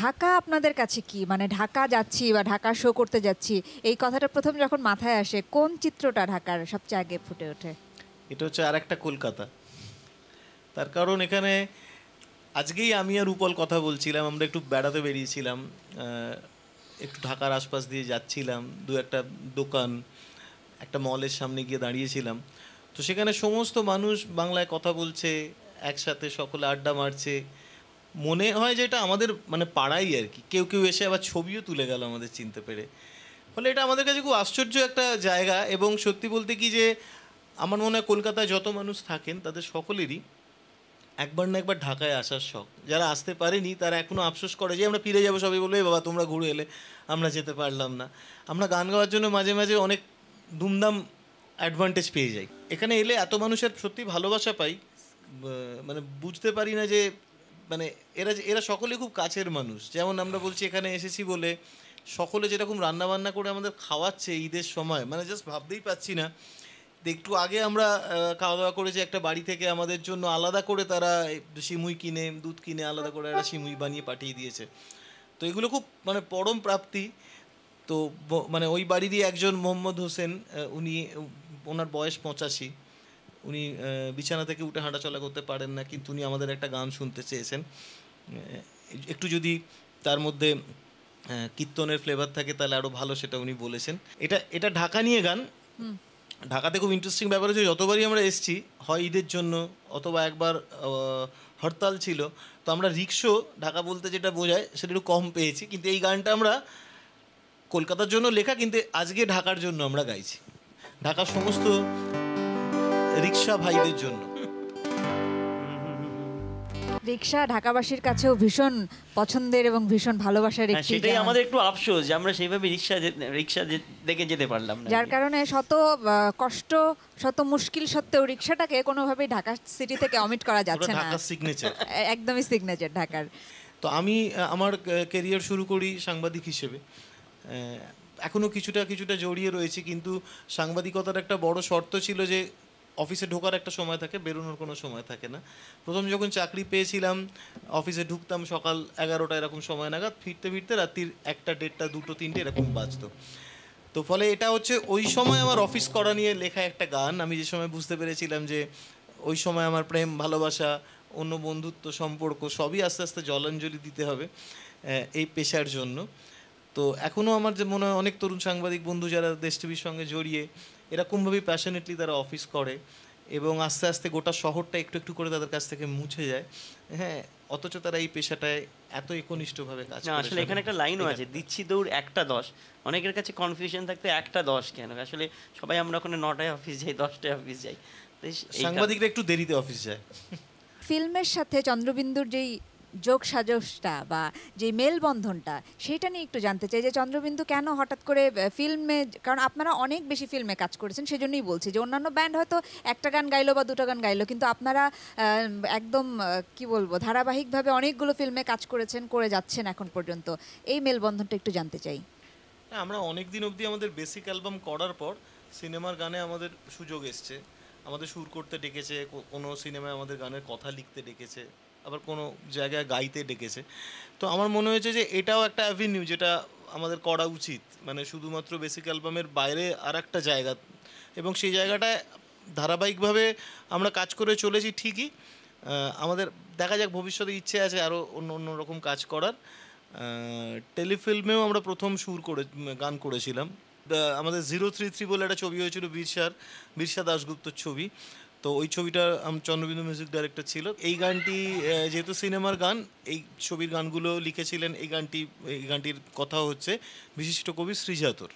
ঢাকা আপনাদের কাছে কি মানে ঢাকা যাচ্ছি বা ঢাকা শো করতে যাচ্ছি এই কথাটা প্রথম যখন মাথায় আসে কোন চিত্রটা ঢাকার সবচেয়ে আগে ফুটে ওঠে এটা হচ্ছে আর একটা কলকাতা তার কারণ এখানে আজকেই আমি আর রূপল কথা বলছিলাম আমরা একটু বেড়াতে বেরিয়েছিলাম একটু ঢাকার আশপাশ দিয়ে যাচ্ছিলাম দু একটা দোকান একটা মলের সামনে গিয়ে দাঁড়িয়েছিলাম তো সেখানে সমস্ত মানুষ বাংলায় কথা বলছে একসাথে সকলে আড্ডা মারছে মনে হয় যে এটা আমাদের মানে পাড়াই আর কি কেউ কেউ এসে আবার ছবিও তুলে গেল আমাদের চিনতে পেরে ফলে এটা আমাদের কাছে খুব আশ্চর্য একটা জায়গা এবং সত্যি বলতে কি যে আমার মনে হয় কলকাতায় যত মানুষ থাকেন তাদের সকলেরই একবার না একবার ঢাকায় আসার শখ যারা আসতে পারেনি তারা এখনও আফসোস করে যে আমরা ফিরে যাবো সবাই বলবে বাবা তোমরা ঘুরে এলে আমরা যেতে পারলাম না আমরা গান গাওয়ার জন্য মাঝে মাঝে অনেক দুমদাম অ্যাডভান্টেজ পেয়ে যাই এখানে এলে এত মানুষের সত্যি ভালোবাসা পাই মানে বুঝতে পারি না যে মানে এরা এরা সকলে খুব কাছের মানুষ যেমন আমরা বলছি এখানে এসেছি বলে সকলে যেরকম রান্নাবান্না করে আমাদের খাওয়াচ্ছে ঈদের সময় মানে জাস্ট ভাবতেই পাচ্ছি না একটু আগে আমরা খাওয়া দাওয়া করেছি একটা বাড়ি থেকে আমাদের জন্য আলাদা করে তারা সিমুই কিনে দুধ কিনে আলাদা করে একটা সিমুই বানিয়ে পাঠিয়ে দিয়েছে তো এগুলো খুব মানে পরম প্রাপ্তি তো মানে ওই বাড়িরই একজন মোহাম্মদ হোসেন উনি ওনার বয়স পঁচাশি উনি বিছানা থেকে উঠে হাঁটাচলা করতে পারেন না কিন্তু উনি আমাদের একটা গান শুনতে চেয়েছেন একটু যদি তার মধ্যে কীর্তনের ফ্লেভার থাকে তাহলে আরও ভালো সেটা উনি বলেছেন এটা এটা ঢাকা নিয়ে গান ঢাকাতে খুব ইন্টারেস্টিং ব্যাপার হচ্ছে যতবারই আমরা এসছি হয় ঈদের জন্য অথবা একবার হরতাল ছিল তো আমরা রিক্সো ঢাকা বলতে যেটা বোঝায় সেটা একটু কম পেয়েছি কিন্তু এই গানটা আমরা কলকাতার জন্য লেখা কিন্তু আজকে ঢাকার জন্য আমরা গাইছি ঢাকার সমস্ত রিক্সা ভাইদের জন্য রিক্সা ঢাকাবাসীর কাছেও ভীষণ পছন্দের এবং ভীষণ ভালোবাসার হ্যাঁ, একটি সেটাই আমাদের একটু আফসোস যে আমরা সেইভাবে রিক্সা রিক্সা দেখে যেতে পারলাম না যার কারণে শত কষ্ট শত মুশকিল সত্ত্বেও রিক্সাটাকে কোনোভাবেই ঢাকা সিটি থেকে অমিট করা যাচ্ছে না ঢাকা সিগনেচার একদমই সিগনেচার ঢাকার তো আমি আমার কেরিয়ার শুরু করি সাংবাদিক হিসেবে এখনও কিছুটা কিছুটা জড়িয়ে রয়েছে কিন্তু সাংবাদিকতার একটা বড় শর্ত ছিল যে অফিসে ঢোকার একটা সময় থাকে বেরোনোর কোনো সময় থাকে না প্রথম যখন চাকরি পেয়েছিলাম অফিসে ঢুকতাম সকাল এগারোটা এরকম সময় নাগাদ ফিরতে ফিরতে রাত্রির একটা দেড়টা দুটো তিনটে এরকম বাজতো তো ফলে এটা হচ্ছে ওই সময় আমার অফিস করা নিয়ে লেখা একটা গান আমি যে সময় বুঝতে পেরেছিলাম যে ওই সময় আমার প্রেম ভালোবাসা অন্য বন্ধুত্ব সম্পর্ক সবই আস্তে আস্তে জলাঞ্জলি দিতে হবে এই পেশার জন্য তো এখনও আমার যে মনে হয় অনেক তরুণ সাংবাদিক বন্ধু যারা দেশ টিভির সঙ্গে জড়িয়ে এরকমভাবেই প্যাশনেটলি তারা অফিস করে এবং আস্তে আস্তে গোটা শহরটা একটু একটু করে তাদের কাছ থেকে মুছে যায় হ্যাঁ অথচ তারা এই পেশাটায় এত একনিষ্ঠভাবে কাজ আসলে এখানে একটা লাইনও আছে দিচ্ছি দৌড় একটা দশ অনেকের কাছে কনফিউশন থাকতে একটা দশ কেন আসলে সবাই আমরা ওখানে নটায় অফিস যাই দশটায় অফিস যাই সাংবাদিকরা একটু দেরিতে অফিস যায় ফিল্মের সাথে চন্দ্রবিন্দুর যেই যোগ সাজসটা বা যে মেলবন্ধনটা সেটা নিয়ে একটু জানতে চাই যে চন্দ্রবিন্দু কেন হঠাৎ করে ফিল্মে কারণ আপনারা অনেক বেশি ফিল্মে কাজ করেছেন সেজন্যই বলছি যে অন্যান্য ব্যান্ড হয়তো একটা গান গাইলো বা দুটো গান গাইলো কিন্তু আপনারা একদম কি বলবো ধারাবাহিকভাবে অনেকগুলো ফিল্মে কাজ করেছেন করে যাচ্ছেন এখন পর্যন্ত এই মেলবন্ধনটা একটু জানতে চাই আমরা অনেক দিন অবধি আমাদের বেসিক অ্যালবাম করার পর সিনেমার গানে আমাদের সুযোগ এসছে আমাদের সুর করতে ডেকেছে কোনো সিনেমায় আমাদের গানের কথা লিখতে ডেকেছে আবার কোনো জায়গায় গাইতে ডেকেছে তো আমার মনে হয়েছে যে এটাও একটা অ্যাভিনিউ যেটা আমাদের করা উচিত মানে শুধুমাত্র বেসিক অ্যালবামের বাইরে আর একটা জায়গা এবং সেই জায়গাটায় ধারাবাহিকভাবে আমরা কাজ করে চলেছি ঠিকই আমাদের দেখা যাক ভবিষ্যতে ইচ্ছে আছে আরও অন্য অন্য রকম কাজ করার টেলিফিল্মেও আমরা প্রথম সুর করে গান করেছিলাম আমাদের জিরো থ্রি থ্রি বলে একটা ছবি হয়েছিল বীরসার বীরসা দাশগুপ্তর ছবি তো ওই ছবিটা চন্দ্রবিন্দু মিউজিক ডাইরেক্টর ছিল এই গানটি যেহেতু সিনেমার গান এই ছবির গানগুলো লিখেছিলেন এই গানটি এই গানটির কথা হচ্ছে বিশিষ্ট কবি শ্রীজাতর